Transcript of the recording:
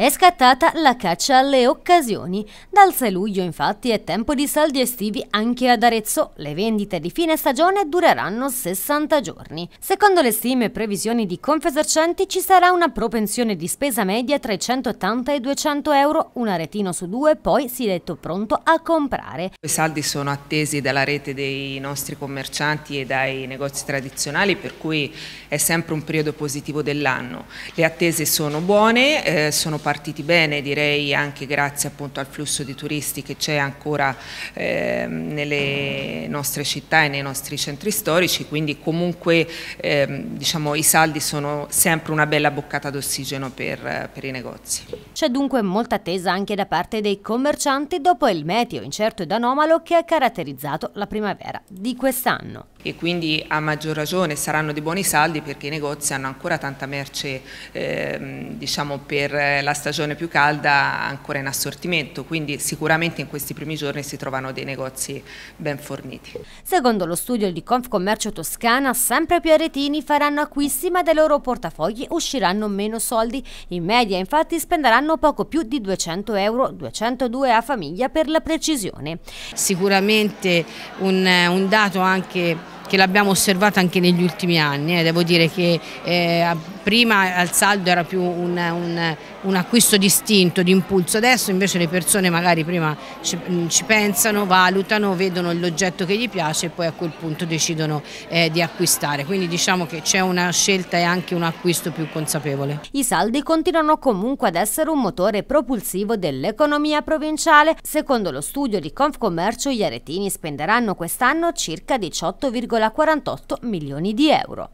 È scattata la caccia alle occasioni. Dal 6 luglio infatti è tempo di saldi estivi anche ad Arezzo. Le vendite di fine stagione dureranno 60 giorni. Secondo le stime e previsioni di Confesercenti ci sarà una propensione di spesa media tra i 180 e i 200 euro, un aretino su due poi si è detto pronto a comprare. I saldi sono attesi dalla rete dei nostri commercianti e dai negozi tradizionali per cui è sempre un periodo positivo dell'anno. Le attese sono buone, eh, sono partiti bene, direi anche grazie appunto al flusso di turisti che c'è ancora eh, nelle nostre città e nei nostri centri storici, quindi comunque eh, diciamo, i saldi sono sempre una bella boccata d'ossigeno per, per i negozi. C'è dunque molta attesa anche da parte dei commercianti dopo il meteo incerto ed anomalo che ha caratterizzato la primavera di quest'anno. E quindi a maggior ragione saranno dei buoni saldi perché i negozi hanno ancora tanta merce eh, diciamo, per la stagione più calda ancora in assortimento, quindi sicuramente in questi primi giorni si trovano dei negozi ben forniti. Secondo lo studio di Confcommercio Toscana, sempre più aretini faranno acquisti ma dai loro portafogli usciranno meno soldi. In media infatti spenderanno poco più di 200 euro, 202 a famiglia per la precisione. Sicuramente un, eh, un dato anche che l'abbiamo osservata anche negli ultimi anni. Eh. Devo dire che eh, prima al saldo era più un, un, un acquisto distinto, di impulso, adesso invece le persone magari prima ci, mm, ci pensano, valutano, vedono l'oggetto che gli piace e poi a quel punto decidono eh, di acquistare. Quindi diciamo che c'è una scelta e anche un acquisto più consapevole. I saldi continuano comunque ad essere un motore propulsivo dell'economia provinciale. Secondo lo studio di Confcommercio gli aretini spenderanno quest'anno circa 18,5 1,48 milioni di euro.